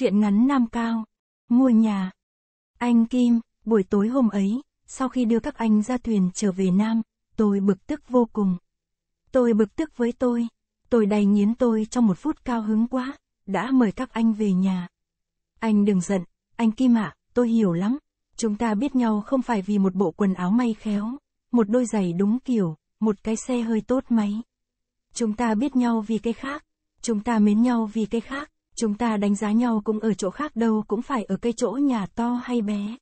Chuyện ngắn Nam Cao. Mua nhà. Anh Kim, buổi tối hôm ấy, sau khi đưa các anh ra thuyền trở về Nam, tôi bực tức vô cùng. Tôi bực tức với tôi. Tôi đầy nghiến tôi trong một phút cao hứng quá, đã mời các anh về nhà. Anh đừng giận, anh Kim ạ, à, tôi hiểu lắm. Chúng ta biết nhau không phải vì một bộ quần áo may khéo, một đôi giày đúng kiểu, một cái xe hơi tốt máy. Chúng ta biết nhau vì cái khác, chúng ta mến nhau vì cái khác. Chúng ta đánh giá nhau cũng ở chỗ khác đâu cũng phải ở cái chỗ nhà to hay bé.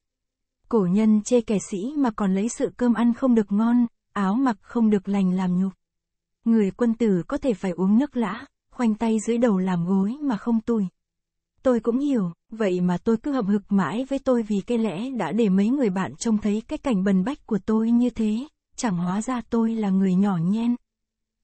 Cổ nhân chê kẻ sĩ mà còn lấy sự cơm ăn không được ngon, áo mặc không được lành làm nhục. Người quân tử có thể phải uống nước lã, khoanh tay dưới đầu làm gối mà không tùi. Tôi cũng hiểu, vậy mà tôi cứ hậm hực mãi với tôi vì cái lẽ đã để mấy người bạn trông thấy cái cảnh bần bách của tôi như thế, chẳng hóa ra tôi là người nhỏ nhen.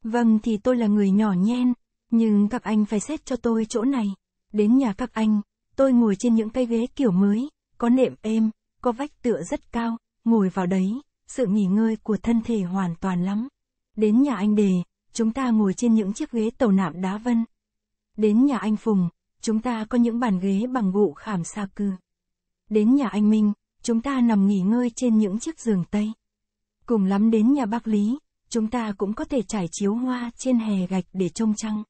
Vâng thì tôi là người nhỏ nhen, nhưng các anh phải xét cho tôi chỗ này. Đến nhà các anh, tôi ngồi trên những cây ghế kiểu mới, có nệm êm, có vách tựa rất cao, ngồi vào đấy, sự nghỉ ngơi của thân thể hoàn toàn lắm. Đến nhà anh Đề, chúng ta ngồi trên những chiếc ghế tàu nạm đá vân. Đến nhà anh Phùng, chúng ta có những bàn ghế bằng gỗ khảm sa cư. Đến nhà anh Minh, chúng ta nằm nghỉ ngơi trên những chiếc giường Tây. Cùng lắm đến nhà bác Lý, chúng ta cũng có thể trải chiếu hoa trên hè gạch để trông trăng.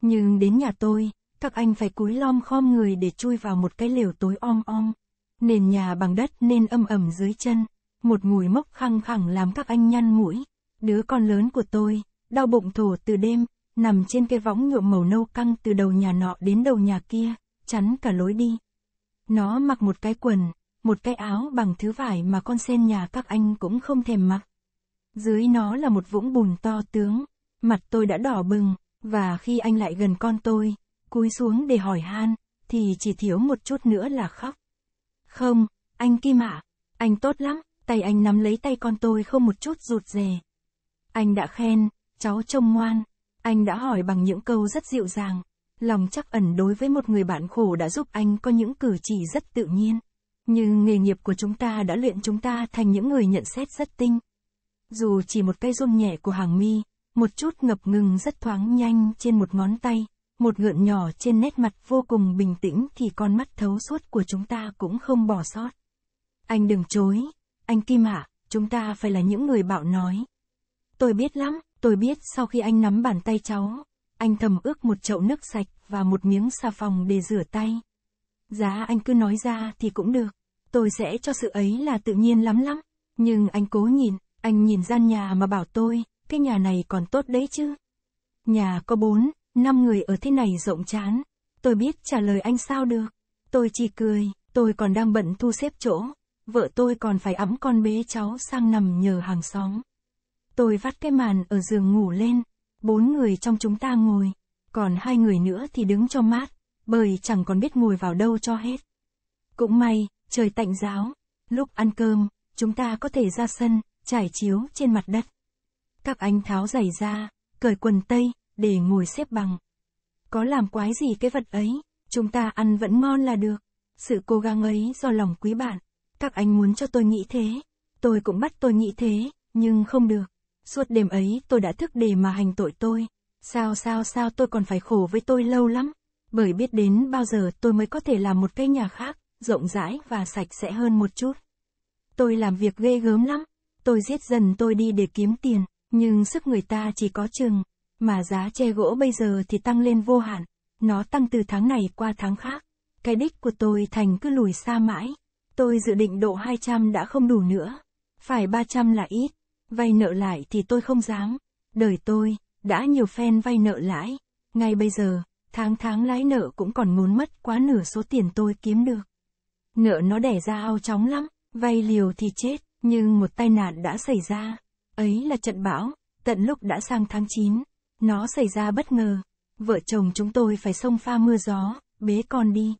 Nhưng đến nhà tôi, các anh phải cúi lom khom người để chui vào một cái lều tối om om. Nền nhà bằng đất nên âm ẩm dưới chân. Một mùi mốc khăng khẳng làm các anh nhăn mũi. Đứa con lớn của tôi, đau bụng thổ từ đêm, nằm trên cái võng nhuộm màu nâu căng từ đầu nhà nọ đến đầu nhà kia, chắn cả lối đi. Nó mặc một cái quần, một cái áo bằng thứ vải mà con sen nhà các anh cũng không thèm mặc. Dưới nó là một vũng bùn to tướng, mặt tôi đã đỏ bừng, và khi anh lại gần con tôi, cúi xuống để hỏi han, thì chỉ thiếu một chút nữa là khóc. Không, anh Kim ạ, à, anh tốt lắm, tay anh nắm lấy tay con tôi không một chút rụt rè. Anh đã khen, cháu trông ngoan, anh đã hỏi bằng những câu rất dịu dàng, lòng chắc ẩn đối với một người bạn khổ đã giúp anh có những cử chỉ rất tự nhiên. Nhưng nghề nghiệp của chúng ta đã luyện chúng ta thành những người nhận xét rất tinh. Dù chỉ một cây run nhẹ của hàng mi, một chút ngập ngừng rất thoáng nhanh trên một ngón tay, một ngợn nhỏ trên nét mặt vô cùng bình tĩnh thì con mắt thấu suốt của chúng ta cũng không bỏ sót. Anh đừng chối, anh Kim ạ, à, chúng ta phải là những người bạo nói. Tôi biết lắm, tôi biết sau khi anh nắm bàn tay cháu, anh thầm ước một chậu nước sạch và một miếng xà phòng để rửa tay. Giá anh cứ nói ra thì cũng được, tôi sẽ cho sự ấy là tự nhiên lắm lắm, nhưng anh cố nhìn, anh nhìn gian nhà mà bảo tôi, cái nhà này còn tốt đấy chứ. Nhà có bốn, năm người ở thế này rộng chán. Tôi biết trả lời anh sao được. Tôi chỉ cười, tôi còn đang bận thu xếp chỗ. Vợ tôi còn phải ẵm con bé cháu sang nằm nhờ hàng xóm. Tôi vắt cái màn ở giường ngủ lên. Bốn người trong chúng ta ngồi. Còn hai người nữa thì đứng cho mát. Bởi chẳng còn biết ngồi vào đâu cho hết. Cũng may, trời tạnh giáo. Lúc ăn cơm, chúng ta có thể ra sân, trải chiếu trên mặt đất. Các anh tháo giày ra, cởi quần tây, để ngồi xếp bằng. Có làm quái gì cái vật ấy, chúng ta ăn vẫn ngon là được. Sự cố gắng ấy do lòng quý bạn. Các anh muốn cho tôi nghĩ thế. Tôi cũng bắt tôi nghĩ thế, nhưng không được. Suốt đêm ấy tôi đã thức để mà hành tội tôi. Sao sao sao tôi còn phải khổ với tôi lâu lắm. Bởi biết đến bao giờ tôi mới có thể làm một cái nhà khác, rộng rãi và sạch sẽ hơn một chút. Tôi làm việc ghê gớm lắm. Tôi giết dần tôi đi để kiếm tiền, nhưng sức người ta chỉ có chừng. Mà giá tre gỗ bây giờ thì tăng lên vô hạn, nó tăng từ tháng này qua tháng khác. Cái đích của tôi thành cứ lùi xa mãi. Tôi dự định độ 200 đã không đủ nữa. Phải 300 là ít. Vay nợ lại thì tôi không dám. Đời tôi, đã nhiều phen vay nợ lãi. Ngay bây giờ, tháng tháng lãi nợ cũng còn ngốn mất quá nửa số tiền tôi kiếm được. Nợ nó đẻ ra ao chóng lắm, vay liều thì chết, nhưng một tai nạn đã xảy ra. Ấy là trận bão, tận lúc đã sang tháng 9, nó xảy ra bất ngờ. Vợ chồng chúng tôi phải xông pha mưa gió, bế con đi.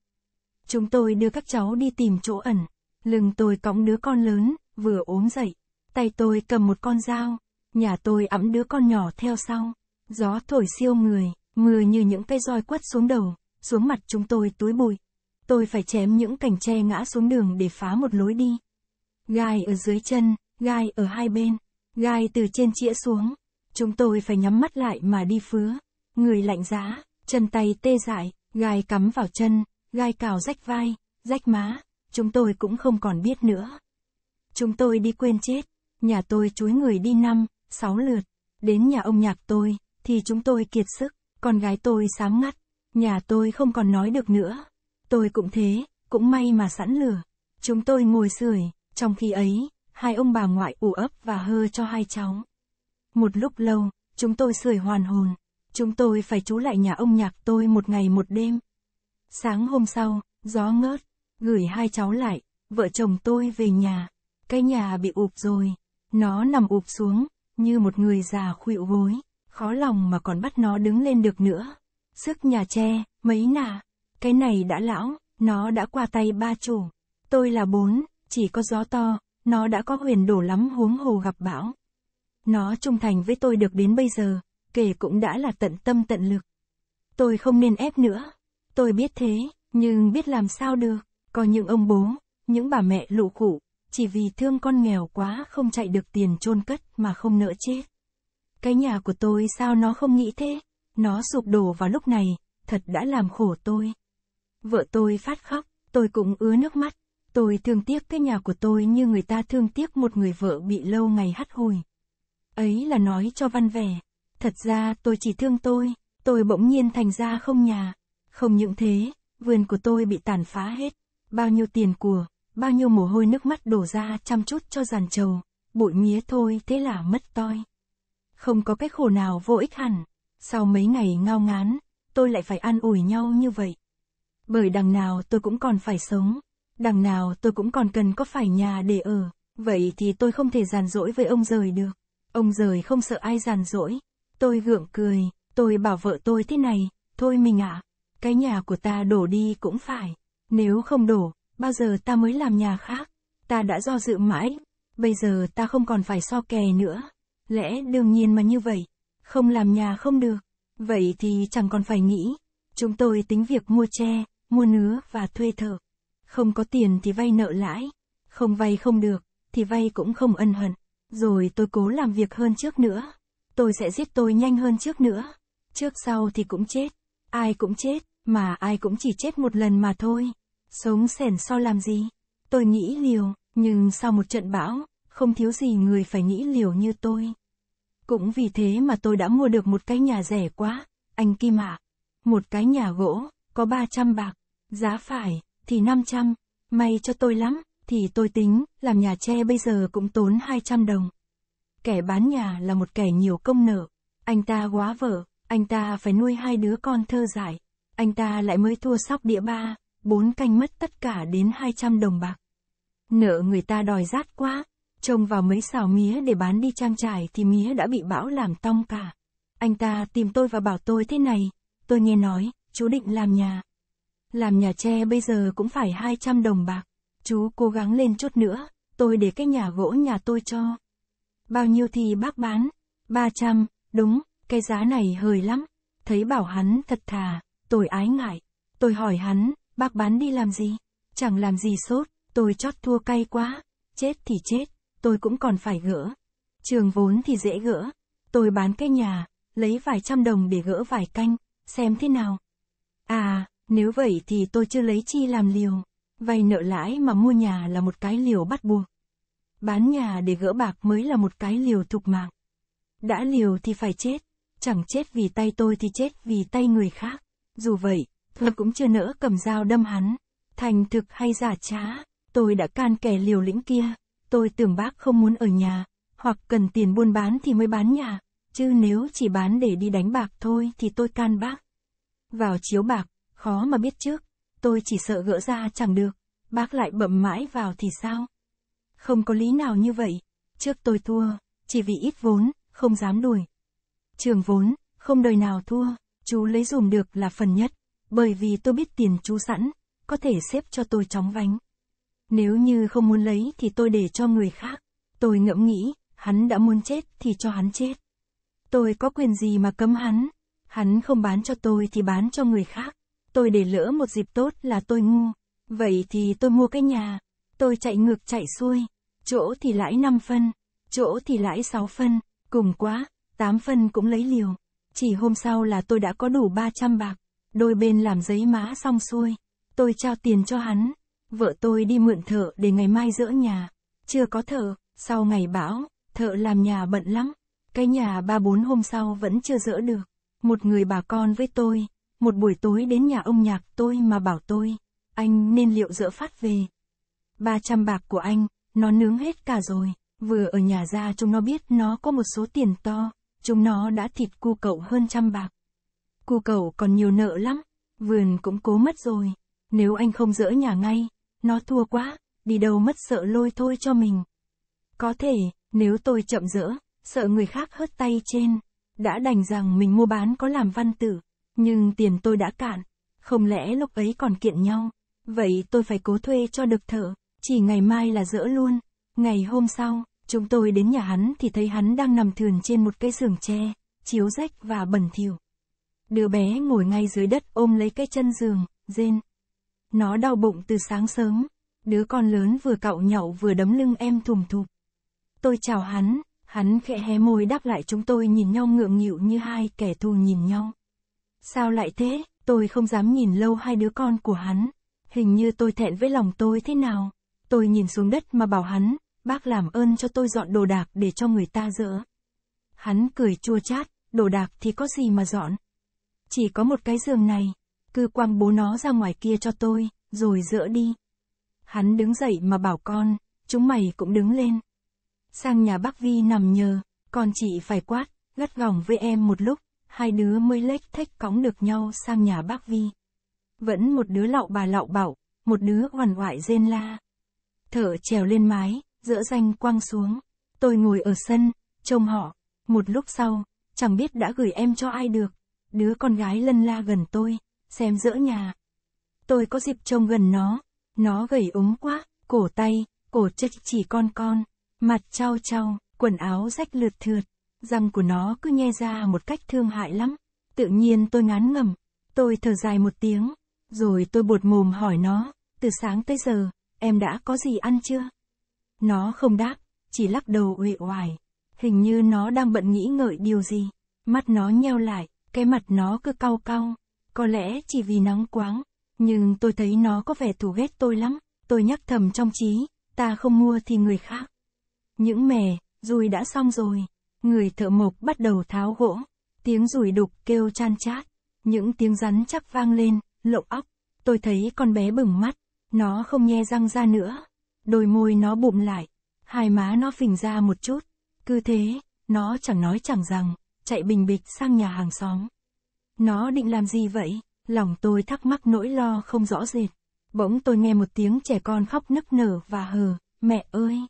Chúng tôi đưa các cháu đi tìm chỗ ẩn. Lưng tôi cõng đứa con lớn, vừa ốm dậy. Tay tôi cầm một con dao. Nhà tôi ẵm đứa con nhỏ theo sau. Gió thổi siêu người, mưa như những cây roi quất xuống đầu, xuống mặt chúng tôi túi bụi. Tôi phải chém những cành tre ngã xuống đường để phá một lối đi. Gai ở dưới chân, gai ở hai bên, gai từ trên chĩa xuống, chúng tôi phải nhắm mắt lại mà đi phứa. Người lạnh giá, chân tay tê dại, gai cắm vào chân, gai cào rách vai, rách má, chúng tôi cũng không còn biết nữa. Chúng tôi đi quên chết, nhà tôi chuối người đi năm, sáu lượt, đến nhà ông nhạc tôi, thì chúng tôi kiệt sức, con gái tôi sám ngắt, nhà tôi không còn nói được nữa. Tôi cũng thế, cũng may mà sẵn lửa. Chúng tôi ngồi sưởi, trong khi ấy, hai ông bà ngoại ủ ấp và hơ cho hai cháu. Một lúc lâu, chúng tôi sưởi hoàn hồn. Chúng tôi phải trú lại nhà ông nhạc tôi một ngày một đêm. Sáng hôm sau, gió ngớt, gửi hai cháu lại, vợ chồng tôi về nhà. Cái nhà bị ụp rồi, nó nằm ụp xuống, như một người già khuỵu gối, khó lòng mà còn bắt nó đứng lên được nữa. Sức nhà tre, mấy nà, cái này đã lão, nó đã qua tay ba chủ. Tôi là bốn, chỉ có gió to, nó đã có huyền đổ lắm huống hồ gặp bão. Nó trung thành với tôi được đến bây giờ, kể cũng đã là tận tâm tận lực. Tôi không nên ép nữa. Tôi biết thế, nhưng biết làm sao được. Có những ông bố, những bà mẹ lụ cụ, chỉ vì thương con nghèo quá không chạy được tiền chôn cất mà không nỡ chết. Cái nhà của tôi sao nó không nghĩ thế? Nó sụp đổ vào lúc này, thật đã làm khổ tôi. Vợ tôi phát khóc, tôi cũng ứa nước mắt. Tôi thương tiếc cái nhà của tôi như người ta thương tiếc một người vợ bị lâu ngày hắt hủi ấy là nói cho văn vẻ. Thật ra tôi chỉ thương tôi, tôi bỗng nhiên thành ra không nhà. Không những thế, vườn của tôi bị tàn phá hết. Bao nhiêu tiền của, bao nhiêu mồ hôi nước mắt đổ ra chăm chút cho giàn trầu. Bụi mía thôi thế là mất toi. Không có cái khổ nào vô ích hẳn. Sau mấy ngày ngao ngán, tôi lại phải an ủi nhau như vậy. Bởi đằng nào tôi cũng còn phải sống. Đằng nào tôi cũng còn cần có phải nhà để ở. Vậy thì tôi không thể giàn dỗi với ông rời được. Ông rời không sợ ai giàn rỗi. Tôi gượng cười, tôi bảo vợ tôi thế này, thôi mình ạ, à, cái nhà của ta đổ đi cũng phải. Nếu không đổ, bao giờ ta mới làm nhà khác? Ta đã do dự mãi, bây giờ ta không còn phải so kè nữa. Lẽ đương nhiên mà như vậy, không làm nhà không được. Vậy thì chẳng còn phải nghĩ. Chúng tôi tính việc mua tre, mua nứa và thuê thợ. Không có tiền thì vay nợ lãi, không vay không được, thì vay cũng không ân hận. Rồi tôi cố làm việc hơn trước nữa. Tôi sẽ giết tôi nhanh hơn trước nữa. Trước sau thì cũng chết. Ai cũng chết, mà ai cũng chỉ chết một lần mà thôi. Sống sẻn so làm gì? Tôi nghĩ liều, nhưng sau một trận bão, không thiếu gì người phải nghĩ liều như tôi. Cũng vì thế mà tôi đã mua được một cái nhà rẻ quá, anh Kim ạ. À. Một cái nhà gỗ, có 300 bạc, giá phải, thì 500, may cho tôi lắm thì tôi tính, làm nhà tre bây giờ cũng tốn 200 đồng. Kẻ bán nhà là một kẻ nhiều công nợ. Anh ta quá vợ, anh ta phải nuôi hai đứa con thơ giải. Anh ta lại mới thua sóc đĩa ba, bốn canh mất tất cả đến 200 đồng bạc. Nợ người ta đòi rát quá, trông vào mấy xào mía để bán đi trang trải thì mía đã bị bão làm tong cả. Anh ta tìm tôi và bảo tôi thế này, tôi nghe nói, chú định làm nhà. Làm nhà tre bây giờ cũng phải 200 đồng bạc. Chú cố gắng lên chút nữa, tôi để cái nhà gỗ nhà tôi cho. Bao nhiêu thì bác bán? 300, đúng, cái giá này hơi lắm. Thấy bảo hắn thật thà, tôi ái ngại. Tôi hỏi hắn, bác bán đi làm gì? Chẳng làm gì sốt, tôi chót thua cay quá. Chết thì chết, tôi cũng còn phải gỡ. Trường vốn thì dễ gỡ. Tôi bán cái nhà, lấy vài trăm đồng để gỡ vài canh, xem thế nào. À, nếu vậy thì tôi chưa lấy chi làm liều. Vay nợ lãi mà mua nhà là một cái liều bắt buộc. Bán nhà để gỡ bạc mới là một cái liều thục mạng. Đã liều thì phải chết, chẳng chết vì tay tôi thì chết vì tay người khác. Dù vậy, tôi cũng chưa nỡ cầm dao đâm hắn. Thành thực hay giả trá, tôi đã can kẻ liều lĩnh kia. Tôi tưởng bác không muốn ở nhà, hoặc cần tiền buôn bán thì mới bán nhà. Chứ nếu chỉ bán để đi đánh bạc thôi thì tôi can bác. Vào chiếu bạc, khó mà biết trước tôi chỉ sợ gỡ ra chẳng được, bác lại bậm mãi vào thì sao? Không có lý nào như vậy, trước tôi thua, chỉ vì ít vốn, không dám đuổi. Trường vốn, không đời nào thua, chú lấy dùm được là phần nhất, bởi vì tôi biết tiền chú sẵn, có thể xếp cho tôi chóng vánh. Nếu như không muốn lấy thì tôi để cho người khác, tôi ngẫm nghĩ, hắn đã muốn chết thì cho hắn chết. Tôi có quyền gì mà cấm hắn, hắn không bán cho tôi thì bán cho người khác tôi để lỡ một dịp tốt là tôi ngu. Vậy thì tôi mua cái nhà, tôi chạy ngược chạy xuôi, chỗ thì lãi 5 phân, chỗ thì lãi 6 phân, cùng quá, 8 phân cũng lấy liều. Chỉ hôm sau là tôi đã có đủ 300 bạc, đôi bên làm giấy mã xong xuôi, tôi trao tiền cho hắn, vợ tôi đi mượn thợ để ngày mai dỡ nhà. Chưa có thợ, sau ngày bão, thợ làm nhà bận lắm, cái nhà ba bốn hôm sau vẫn chưa dỡ được. Một người bà con với tôi, một buổi tối đến nhà ông nhạc tôi mà bảo tôi, anh nên liệu dỡ phát về. 300 bạc của anh, nó nướng hết cả rồi, vừa ở nhà ra chúng nó biết nó có một số tiền to, chúng nó đã thịt cu cậu hơn trăm bạc. Cu cậu còn nhiều nợ lắm, vườn cũng cố mất rồi, nếu anh không dỡ nhà ngay, nó thua quá, đi đâu mất sợ lôi thôi cho mình. Có thể, nếu tôi chậm dỡ, sợ người khác hớt tay trên, đã đành rằng mình mua bán có làm văn tử, nhưng tiền tôi đã cạn, không lẽ lúc ấy còn kiện nhau? Vậy tôi phải cố thuê cho được thở, chỉ ngày mai là dỡ luôn. Ngày hôm sau, chúng tôi đến nhà hắn thì thấy hắn đang nằm thườn trên một cái giường tre, chiếu rách và bẩn thỉu. Đứa bé ngồi ngay dưới đất ôm lấy cái chân giường, rên. Nó đau bụng từ sáng sớm, đứa con lớn vừa cạo nhậu vừa đấm lưng em thùm thụp. Tôi chào hắn, hắn khẽ hé môi đáp lại chúng tôi nhìn nhau ngượng nghịu như hai kẻ thù nhìn nhau. Sao lại thế, tôi không dám nhìn lâu hai đứa con của hắn. Hình như tôi thẹn với lòng tôi thế nào. Tôi nhìn xuống đất mà bảo hắn, bác làm ơn cho tôi dọn đồ đạc để cho người ta dỡ. Hắn cười chua chát, đồ đạc thì có gì mà dọn. Chỉ có một cái giường này, cứ quăng bố nó ra ngoài kia cho tôi, rồi dỡ đi. Hắn đứng dậy mà bảo con, chúng mày cũng đứng lên. Sang nhà bác Vi nằm nhờ, con chị phải quát, gắt gỏng với em một lúc hai đứa mới lếch thách cóng được nhau sang nhà bác Vi. Vẫn một đứa lạo bà lạo bảo, một đứa hoàn hoại rên la. Thở trèo lên mái, dỡ danh quăng xuống. Tôi ngồi ở sân, trông họ. Một lúc sau, chẳng biết đã gửi em cho ai được. Đứa con gái lân la gần tôi, xem dỡ nhà. Tôi có dịp trông gần nó. Nó gầy ốm quá, cổ tay, cổ chất chỉ con con. Mặt trao trao, quần áo rách lượt thượt. Răng của nó cứ nghe ra một cách thương hại lắm. Tự nhiên tôi ngán ngầm. Tôi thở dài một tiếng. Rồi tôi bột mồm hỏi nó, từ sáng tới giờ, em đã có gì ăn chưa? Nó không đáp, chỉ lắc đầu uể oải. Hình như nó đang bận nghĩ ngợi điều gì. Mắt nó nheo lại, cái mặt nó cứ cau cau. Có lẽ chỉ vì nắng quáng, nhưng tôi thấy nó có vẻ thù ghét tôi lắm. Tôi nhắc thầm trong trí, ta không mua thì người khác. Những mè, rồi đã xong rồi. Người thợ mộc bắt đầu tháo gỗ, tiếng rủi đục kêu chan chát, những tiếng rắn chắc vang lên, lộng óc. Tôi thấy con bé bừng mắt, nó không nhe răng ra nữa. Đôi môi nó bụm lại, hai má nó phình ra một chút. Cứ thế, nó chẳng nói chẳng rằng, chạy bình bịch sang nhà hàng xóm. Nó định làm gì vậy? Lòng tôi thắc mắc nỗi lo không rõ rệt. Bỗng tôi nghe một tiếng trẻ con khóc nức nở và hờ, mẹ ơi.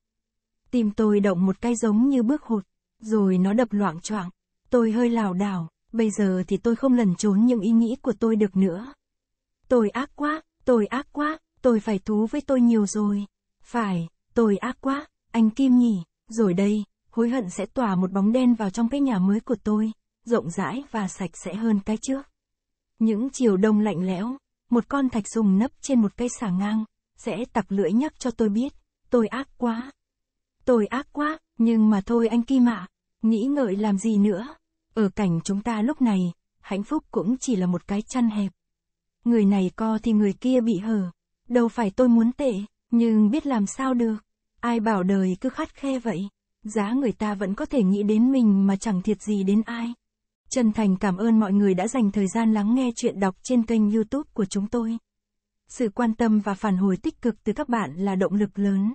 Tim tôi động một cái giống như bước hụt. Rồi nó đập loạn choạng. Tôi hơi lảo đảo, bây giờ thì tôi không lẩn trốn những ý nghĩ của tôi được nữa. Tôi ác quá, tôi ác quá, tôi phải thú với tôi nhiều rồi. Phải, tôi ác quá, anh Kim nhỉ, rồi đây, hối hận sẽ tỏa một bóng đen vào trong cái nhà mới của tôi, rộng rãi và sạch sẽ hơn cái trước. Những chiều đông lạnh lẽo, một con thạch sùng nấp trên một cây xà ngang, sẽ tặc lưỡi nhắc cho tôi biết, tôi ác quá. Tôi ác quá, nhưng mà thôi anh Kim ạ, nghĩ ngợi làm gì nữa. Ở cảnh chúng ta lúc này, hạnh phúc cũng chỉ là một cái chăn hẹp. Người này co thì người kia bị hở. Đâu phải tôi muốn tệ, nhưng biết làm sao được. Ai bảo đời cứ khát khe vậy. Giá người ta vẫn có thể nghĩ đến mình mà chẳng thiệt gì đến ai. Chân thành cảm ơn mọi người đã dành thời gian lắng nghe chuyện đọc trên kênh youtube của chúng tôi. Sự quan tâm và phản hồi tích cực từ các bạn là động lực lớn.